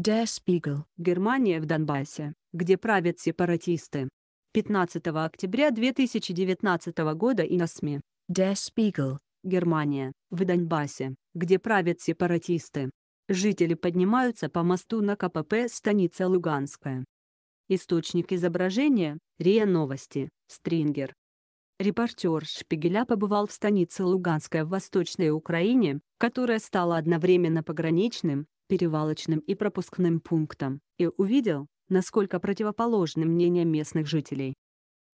Der Spiegel. Германия в Донбассе, где правят сепаратисты. 15 октября 2019 года и на СМИ. Der Spiegel. Германия, в Донбассе, где правят сепаратисты. Жители поднимаются по мосту на КПП «Станица Луганская». Источник изображения – РИА Новости, Стрингер. Репортер Шпигеля побывал в станице Луганская в Восточной Украине, которая стала одновременно пограничным, перевалочным и пропускным пунктам и увидел, насколько противоположны мнения местных жителей.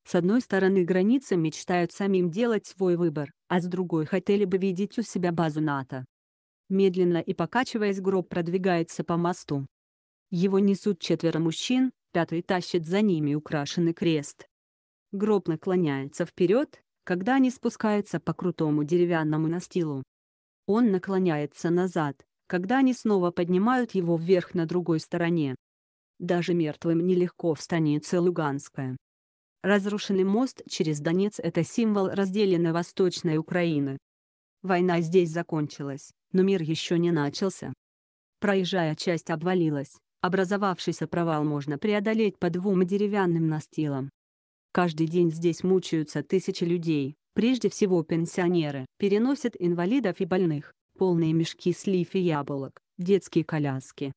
С одной стороны границы мечтают самим делать свой выбор, а с другой хотели бы видеть у себя базу НАТО. Медленно и покачиваясь гроб продвигается по мосту. Его несут четверо мужчин, пятый тащит за ними украшенный крест. Гроб наклоняется вперед, когда они спускаются по крутому деревянному настилу. Он наклоняется назад, когда они снова поднимают его вверх на другой стороне. Даже мертвым нелегко в станице Луганская. Разрушенный мост через Донец – это символ разделенной Восточной Украины. Война здесь закончилась, но мир еще не начался. Проезжая часть обвалилась, образовавшийся провал можно преодолеть по двум деревянным настилам. Каждый день здесь мучаются тысячи людей, прежде всего пенсионеры, переносят инвалидов и больных полные мешки слив и яблок, детские коляски.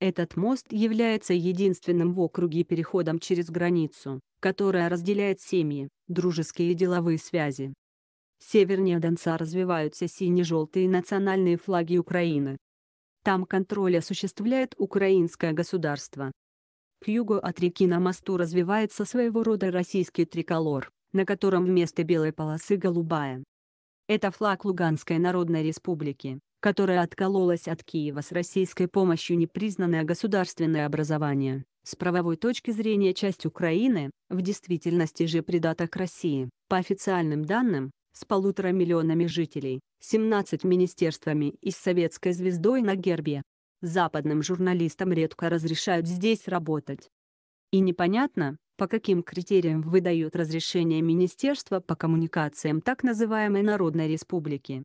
Этот мост является единственным в округе переходом через границу, которая разделяет семьи, дружеские и деловые связи. Севернее Донца развиваются сине-желтые национальные флаги Украины. Там контроль осуществляет украинское государство. К югу от реки на мосту развивается своего рода российский триколор, на котором вместо белой полосы голубая. Это флаг Луганской Народной Республики, которая откололась от Киева с российской помощью непризнанное государственное образование, с правовой точки зрения часть Украины, в действительности же предаток России. По официальным данным, с полутора миллионами жителей, 17 министерствами и с советской звездой на гербе. Западным журналистам редко разрешают здесь работать. И непонятно, по каким критериям выдает разрешение Министерства по коммуникациям так называемой Народной Республики.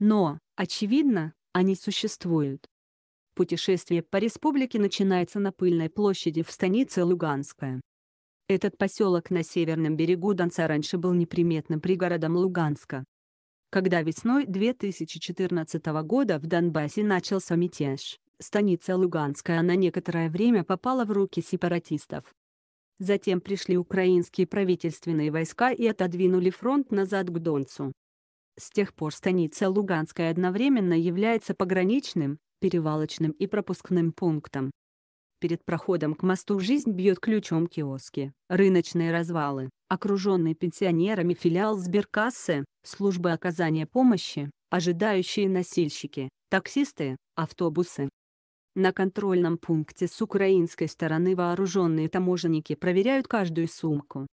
Но, очевидно, они существуют. Путешествие по республике начинается на Пыльной площади в станице Луганская. Этот поселок на северном берегу Донца раньше был неприметным пригородом Луганска. Когда весной 2014 года в Донбассе начался мятеж, станица Луганская на некоторое время попала в руки сепаратистов. Затем пришли украинские правительственные войска и отодвинули фронт назад к Донцу. С тех пор станица Луганская одновременно является пограничным, перевалочным и пропускным пунктом. Перед проходом к мосту жизнь бьет ключом киоски, рыночные развалы, окруженные пенсионерами филиал сберкассы, службы оказания помощи, ожидающие носильщики, таксисты, автобусы, на контрольном пункте с украинской стороны вооруженные таможенники проверяют каждую сумку.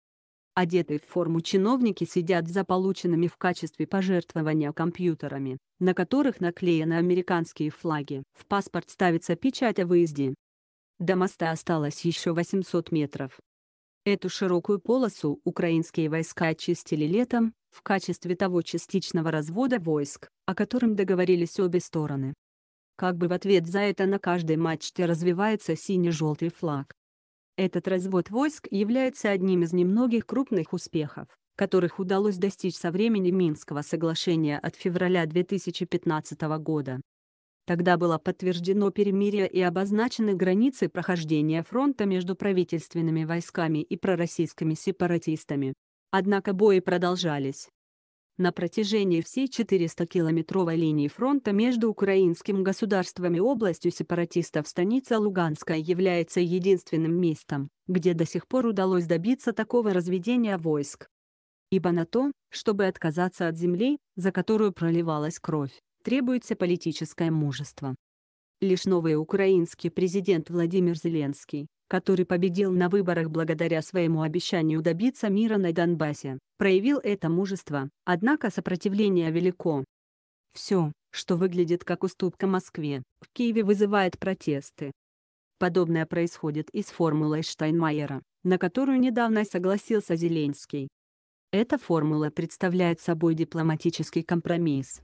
Одетые в форму чиновники сидят за полученными в качестве пожертвования компьютерами, на которых наклеены американские флаги. В паспорт ставится печать о выезде. До моста осталось еще 800 метров. Эту широкую полосу украинские войска очистили летом, в качестве того частичного развода войск, о котором договорились обе стороны как бы в ответ за это на каждой мачте развивается синий-желтый флаг. Этот развод войск является одним из немногих крупных успехов, которых удалось достичь со времени Минского соглашения от февраля 2015 года. Тогда было подтверждено перемирие и обозначены границы прохождения фронта между правительственными войсками и пророссийскими сепаратистами. Однако бои продолжались на протяжении всей 400-километровой линии фронта между украинским государством и областью сепаратистов станица Луганская является единственным местом, где до сих пор удалось добиться такого разведения войск. Ибо на то, чтобы отказаться от земли, за которую проливалась кровь, требуется политическое мужество. Лишь новый украинский президент Владимир Зеленский, который победил на выборах благодаря своему обещанию добиться мира на Донбассе, проявил это мужество, однако сопротивление велико. Все, что выглядит как уступка Москве, в Киеве вызывает протесты. Подобное происходит и с формулой Штайнмайера, на которую недавно согласился Зеленский. Эта формула представляет собой дипломатический компромисс.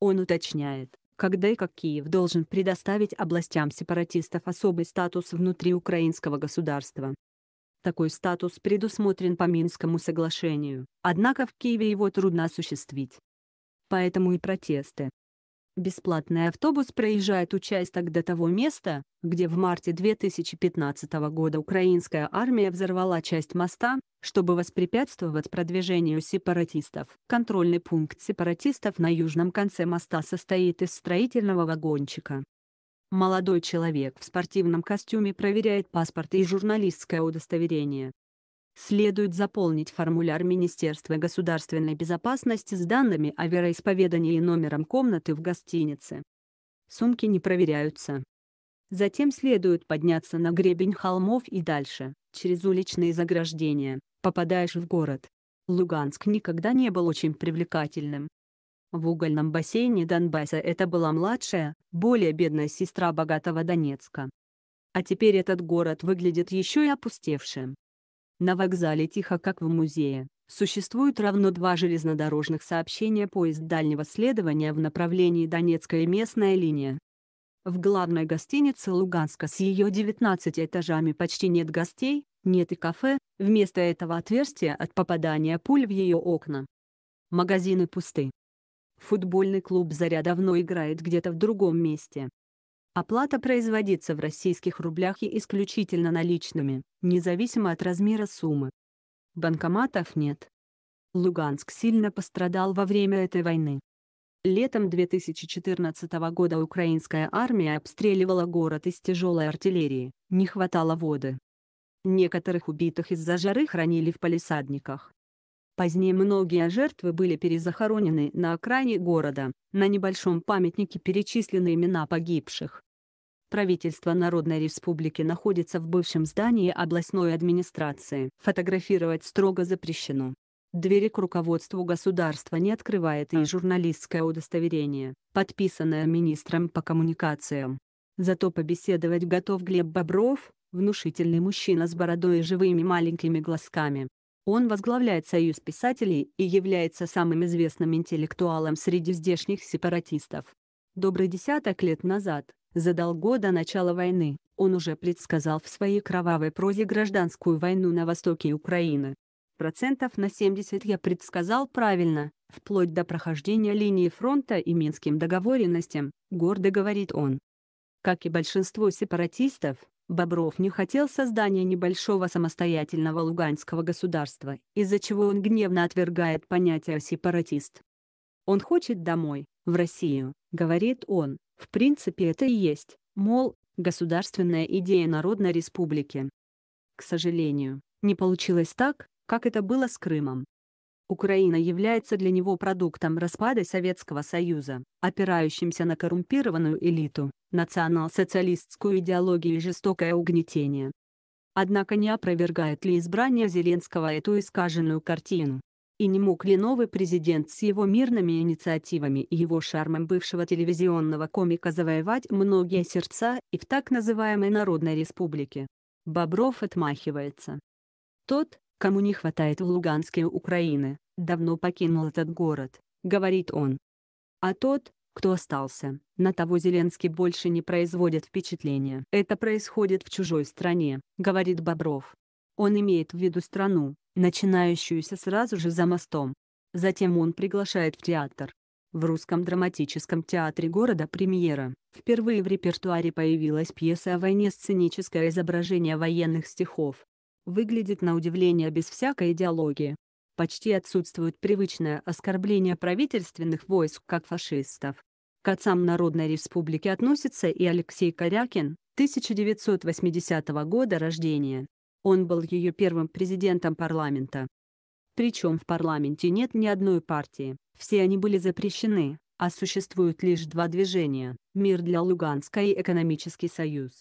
Он уточняет, когда и как Киев должен предоставить областям сепаратистов особый статус внутри украинского государства. Такой статус предусмотрен по Минскому соглашению, однако в Киеве его трудно осуществить. Поэтому и протесты, Бесплатный автобус проезжает участок до того места, где в марте 2015 года украинская армия взорвала часть моста, чтобы воспрепятствовать продвижению сепаратистов. Контрольный пункт сепаратистов на южном конце моста состоит из строительного вагончика. Молодой человек в спортивном костюме проверяет паспорт и журналистское удостоверение следует заполнить формуляр Министерства государственной безопасности с данными о вероисповедании и номером комнаты в гостинице. Сумки не проверяются. Затем следует подняться на гребень холмов и дальше, через уличные заграждения, попадаешь в город. Луганск никогда не был очень привлекательным. В угольном бассейне Донбасса это была младшая, более бедная сестра богатого Донецка. А теперь этот город выглядит еще и опустевшим. На вокзале тихо, как в музее. Существует равно два железнодорожных сообщения поезд дальнего следования в направлении Донецкая местная линия. В главной гостинице Луганска с ее 19 этажами почти нет гостей, нет и кафе, вместо этого отверстия от попадания пуль в ее окна. Магазины пусты. Футбольный клуб «Заря» давно играет где-то в другом месте. Оплата производится в российских рублях и исключительно наличными, независимо от размера суммы. Банкоматов нет. Луганск сильно пострадал во время этой войны. Летом 2014 года украинская армия обстреливала город из тяжелой артиллерии, не хватало воды. Некоторых убитых из-за жары хранили в палисадниках. Позднее многие жертвы были перезахоронены на окраине города, на небольшом памятнике перечислены имена погибших. Правительство Народной Республики находится в бывшем здании областной администрации. Фотографировать строго запрещено. Двери к руководству государства не открывает и журналистское удостоверение, подписанное министром по коммуникациям. Зато побеседовать готов Глеб Бобров, внушительный мужчина с бородой и живыми маленькими глазками. Он возглавляет Союз писателей и является самым известным интеллектуалом среди здешних сепаратистов. Добрый десяток лет назад, задолго до начала войны, он уже предсказал в своей кровавой прозе гражданскую войну на востоке Украины. Процентов на 70 я предсказал правильно, вплоть до прохождения линии фронта и минским договоренностям, гордо говорит он. Как и большинство сепаратистов, Бобров не хотел создания небольшого самостоятельного луганского государства, из-за чего он гневно отвергает понятие «сепаратист». Он хочет домой, в Россию, говорит он, в принципе это и есть, мол, государственная идея Народной Республики. К сожалению, не получилось так, как это было с Крымом. Украина является для него продуктом распада Советского Союза, опирающимся на коррумпированную элиту, национал-социалистскую идеологию и жестокое угнетение. Однако не опровергает ли избрание Зеленского эту искаженную картину? И не мог ли новый президент с его мирными инициативами и его шармом бывшего телевизионного комика завоевать многие сердца и в так называемой Народной Республике? Бобров отмахивается. Тот, кому не хватает в Луганске Украины, давно покинул этот город, говорит он. А тот, кто остался, на того Зеленский больше не производит впечатления. Это происходит в чужой стране, говорит Бобров. Он имеет в виду страну, начинающуюся сразу же за мостом. Затем он приглашает в театр. В русском драматическом театре города премьера. Впервые в репертуаре появилась пьеса о войне сценическое изображение военных стихов выглядит на удивление без всякой идеологии. Почти отсутствует привычное оскорбление правительственных войск как фашистов. К отцам Народной Республики относится и Алексей Корякин, 1980 года рождения. Он был ее первым президентом парламента. Причем в парламенте нет ни одной партии, все они были запрещены, а существуют лишь два движения – «Мир для Луганска» и «Экономический союз».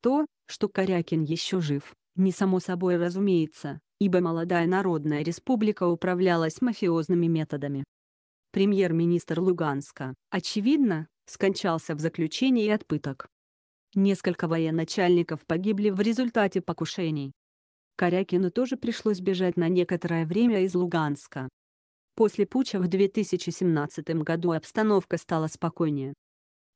То, что Корякин еще жив, не само собой разумеется, ибо молодая Народная Республика управлялась мафиозными методами. Премьер-министр Луганска, очевидно, скончался в заключении от пыток. Несколько военачальников погибли в результате покушений. Корякину тоже пришлось бежать на некоторое время из Луганска. После пуча в 2017 году обстановка стала спокойнее.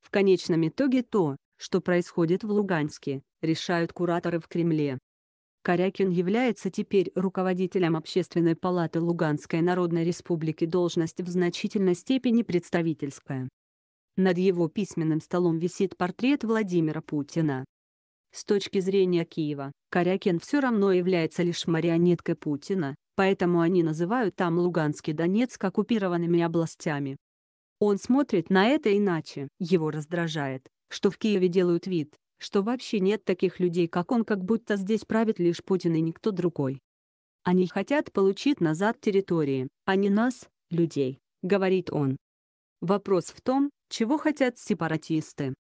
В конечном итоге то, что происходит в Луганске, решают кураторы в Кремле. Корякин является теперь руководителем Общественной палаты Луганской Народной Республики, должность в значительной степени представительская. Над его письменным столом висит портрет Владимира Путина. С точки зрения Киева, Корякин все равно является лишь марионеткой Путина, поэтому они называют там Луганский и Донецк оккупированными областями. Он смотрит на это иначе, его раздражает, что в Киеве делают вид, что вообще нет таких людей, как он, как будто здесь правит лишь Путин и никто другой. Они хотят получить назад территории, а не нас, людей, говорит он. Вопрос в том, чего хотят сепаратисты.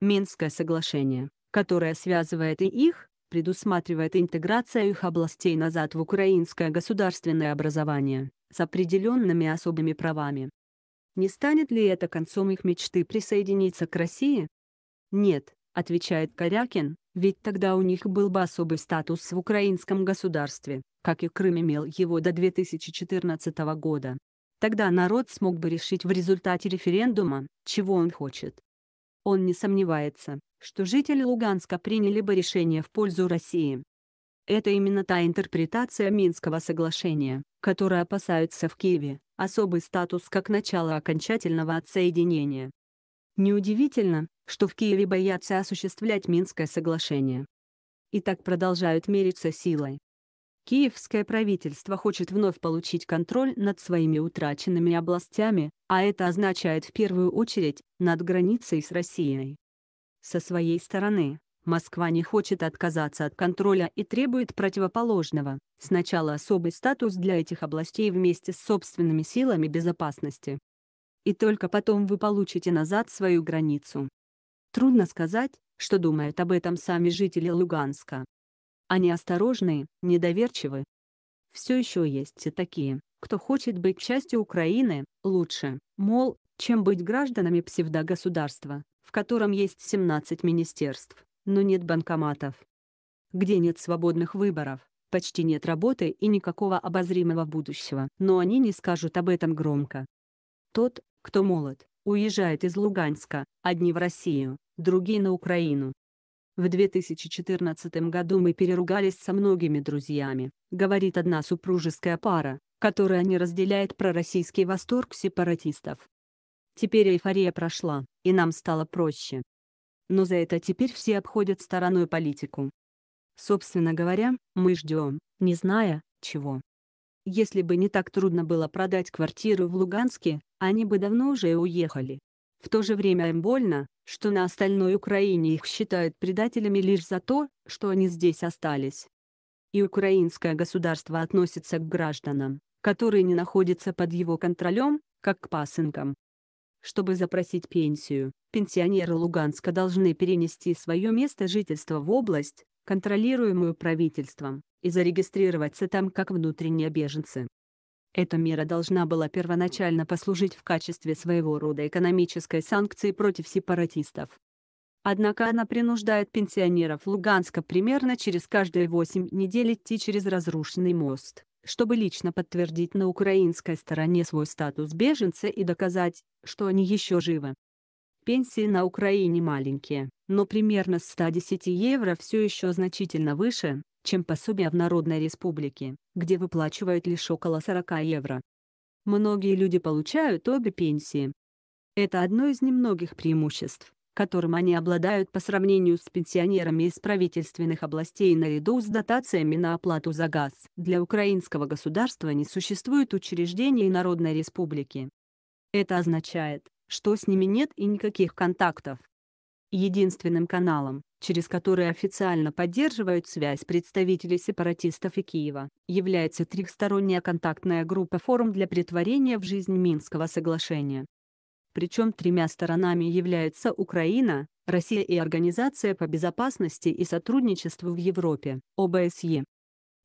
Минское соглашение, которое связывает и их, предусматривает интеграцию их областей назад в украинское государственное образование, с определенными особыми правами. Не станет ли это концом их мечты присоединиться к России? Нет, отвечает Корякин, ведь тогда у них был бы особый статус в украинском государстве, как и Крым имел его до 2014 года. Тогда народ смог бы решить в результате референдума, чего он хочет. Он не сомневается, что жители Луганска приняли бы решение в пользу России. Это именно та интерпретация Минского соглашения, которая опасаются в Киеве, особый статус как начало окончательного отсоединения. Неудивительно, что в Киеве боятся осуществлять Минское соглашение. И так продолжают мериться силой. Киевское правительство хочет вновь получить контроль над своими утраченными областями, а это означает в первую очередь, над границей с Россией. Со своей стороны, Москва не хочет отказаться от контроля и требует противоположного, сначала особый статус для этих областей вместе с собственными силами безопасности. И только потом вы получите назад свою границу. Трудно сказать, что думают об этом сами жители Луганска. Они осторожны, недоверчивы. Все еще есть и такие, кто хочет быть частью Украины, лучше, мол, чем быть гражданами псевдогосударства, в котором есть 17 министерств, но нет банкоматов. Где нет свободных выборов, почти нет работы и никакого обозримого будущего, но они не скажут об этом громко. Тот, кто молод, Уезжают из Луганска, одни в Россию, другие на Украину. В 2014 году мы переругались со многими друзьями, говорит одна супружеская пара, которая не разделяет пророссийский восторг сепаратистов. Теперь эйфория прошла, и нам стало проще. Но за это теперь все обходят стороной политику. Собственно говоря, мы ждем, не зная, чего. Если бы не так трудно было продать квартиру в Луганске, они бы давно уже уехали. В то же время им больно, что на остальной Украине их считают предателями лишь за то, что они здесь остались. И украинское государство относится к гражданам, которые не находятся под его контролем, как к пасынкам. Чтобы запросить пенсию, пенсионеры Луганска должны перенести свое место жительства в область, контролируемую правительством, и зарегистрироваться там как внутренние беженцы. Эта мера должна была первоначально послужить в качестве своего рода экономической санкции против сепаратистов. Однако она принуждает пенсионеров Луганска примерно через каждые 8 недель идти через разрушенный мост, чтобы лично подтвердить на украинской стороне свой статус беженца и доказать, что они еще живы. Пенсии на Украине маленькие, но примерно 110 евро все еще значительно выше, чем пособия в Народной Республике, где выплачивают лишь около 40 евро. Многие люди получают обе пенсии. Это одно из немногих преимуществ, которым они обладают по сравнению с пенсионерами из правительственных областей наряду с дотациями на оплату за газ. Для украинского государства не существует учреждений Народной Республики. Это означает, что с ними нет и никаких контактов. Единственным каналом, через который официально поддерживают связь представители сепаратистов и Киева, является трехсторонняя контактная группа «Форум для притворения в жизнь Минского соглашения». Причем тремя сторонами являются Украина, Россия и Организация по безопасности и сотрудничеству в Европе, ОБСЕ.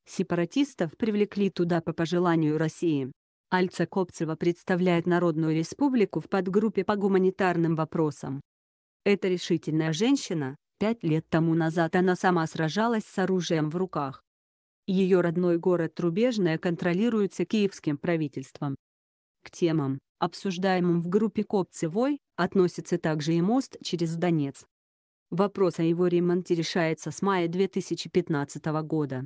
Сепаратистов привлекли туда по пожеланию России, Альца Копцева представляет Народную Республику в подгруппе по гуманитарным вопросам. Это решительная женщина, пять лет тому назад она сама сражалась с оружием в руках. Ее родной город Трубежная контролируется киевским правительством. К темам, обсуждаемым в группе Копцевой, относится также и мост через Донец. Вопрос о его ремонте решается с мая 2015 года.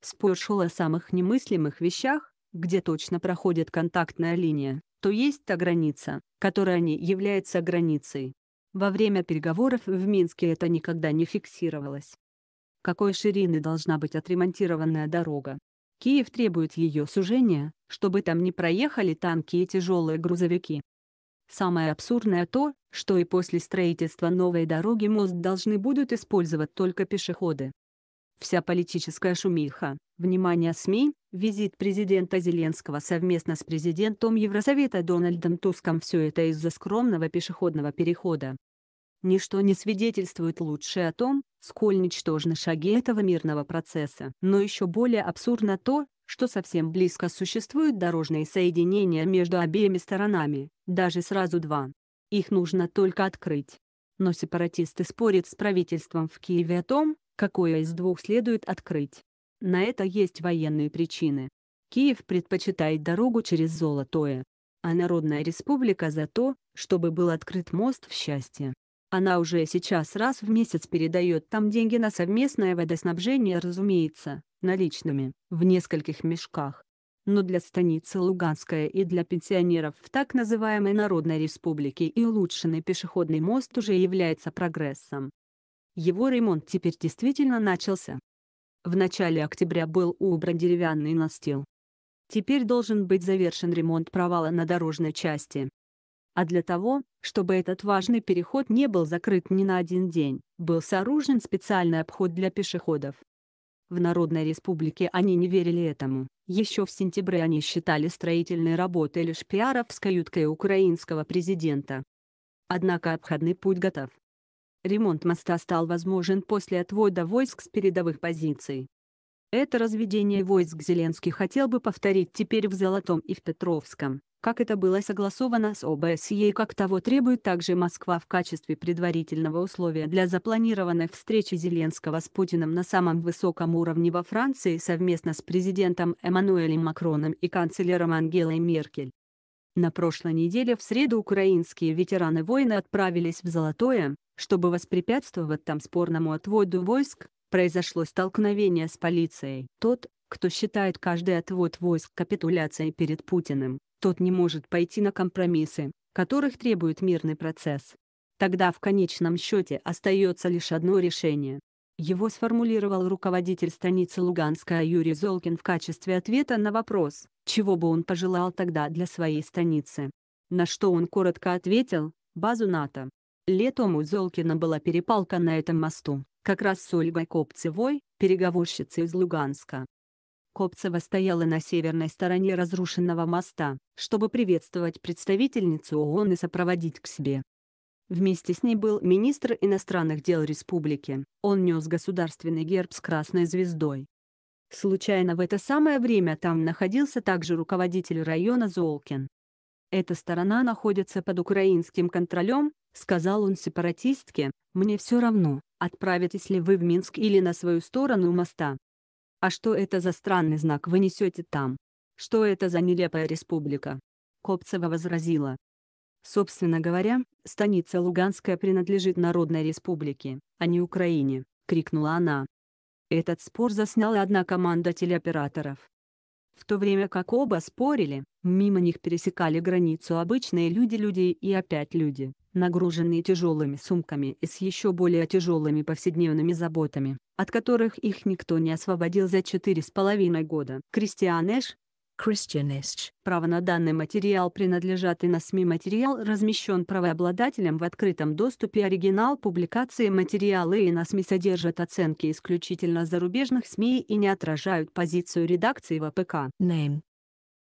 Спор шел о самых немыслимых вещах, где точно проходит контактная линия, то есть та граница, которая не является границей. Во время переговоров в Минске это никогда не фиксировалось. Какой ширины должна быть отремонтированная дорога? Киев требует ее сужения, чтобы там не проехали танки и тяжелые грузовики. Самое абсурдное то, что и после строительства новой дороги мост должны будут использовать только пешеходы. Вся политическая шумиха, внимание СМИ, визит президента Зеленского совместно с президентом Евросовета Дональдом Туском – все это из-за скромного пешеходного перехода. Ничто не свидетельствует лучше о том, сколь ничтожны шаги этого мирного процесса. Но еще более абсурдно то, что совсем близко существуют дорожные соединения между обеими сторонами, даже сразу два. Их нужно только открыть. Но сепаратисты спорят с правительством в Киеве о том, какое из двух следует открыть. На это есть военные причины. Киев предпочитает дорогу через Золотое, а Народная Республика за то, чтобы был открыт мост в счастье. Она уже сейчас раз в месяц передает там деньги на совместное водоснабжение, разумеется, наличными, в нескольких мешках. Но для станицы Луганская и для пенсионеров в так называемой Народной Республике и улучшенный пешеходный мост уже является прогрессом. Его ремонт теперь действительно начался. В начале октября был убран деревянный настил. Теперь должен быть завершен ремонт провала на дорожной части. А для того, чтобы этот важный переход не был закрыт ни на один день, был сооружен специальный обход для пешеходов. В Народной Республике они не верили этому. Еще в сентябре они считали строительные работы лишь пиаровской юткой украинского президента. Однако обходный путь готов. Ремонт моста стал возможен после отвода войск с передовых позиций. Это разведение войск Зеленский хотел бы повторить теперь в Золотом и в Петровском, как это было согласовано с ОБСЕ и как того требует также Москва в качестве предварительного условия для запланированной встречи Зеленского с Путиным на самом высоком уровне во Франции совместно с президентом Эммануэлем Макроном и канцлером Ангелой Меркель. На прошлой неделе в среду украинские ветераны войны отправились в Золотое, чтобы воспрепятствовать там спорному отводу войск, произошло столкновение с полицией. Тот, кто считает каждый отвод войск капитуляцией перед Путиным, тот не может пойти на компромиссы, которых требует мирный процесс. Тогда в конечном счете остается лишь одно решение его сформулировал руководитель станицы Луганская Юрий Золкин в качестве ответа на вопрос, чего бы он пожелал тогда для своей станицы. На что он коротко ответил «базу НАТО». Летом у Золкина была перепалка на этом мосту, как раз с Ольгой Копцевой, переговорщицей из Луганска. Копцева стояла на северной стороне разрушенного моста, чтобы приветствовать представительницу ООН и сопроводить к себе. Вместе с ней был министр иностранных дел республики. Он нес государственный герб с красной звездой. Случайно в это самое время там находился также руководитель района Золкин. «Эта сторона находится под украинским контролем», — сказал он сепаратистке, — «мне все равно, отправитесь ли вы в Минск или на свою сторону моста. А что это за странный знак вы несете там? Что это за нелепая республика?» Копцева возразила, Собственно говоря, станица Луганская принадлежит Народной Республике, а не Украине, крикнула она. Этот спор засняла одна команда телеоператоров. В то время как оба спорили, мимо них пересекали границу обычные люди люди и опять люди, нагруженные тяжелыми сумками и с еще более тяжелыми повседневными заботами, от которых их никто не освободил за четыре с половиной года. Кристиан Эш, Christianist. Право на данный материал принадлежат и на СМИ материал размещен правообладателем в открытом доступе оригинал публикации материалы и на СМИ содержат оценки исключительно зарубежных СМИ и не отражают позицию редакции в Name.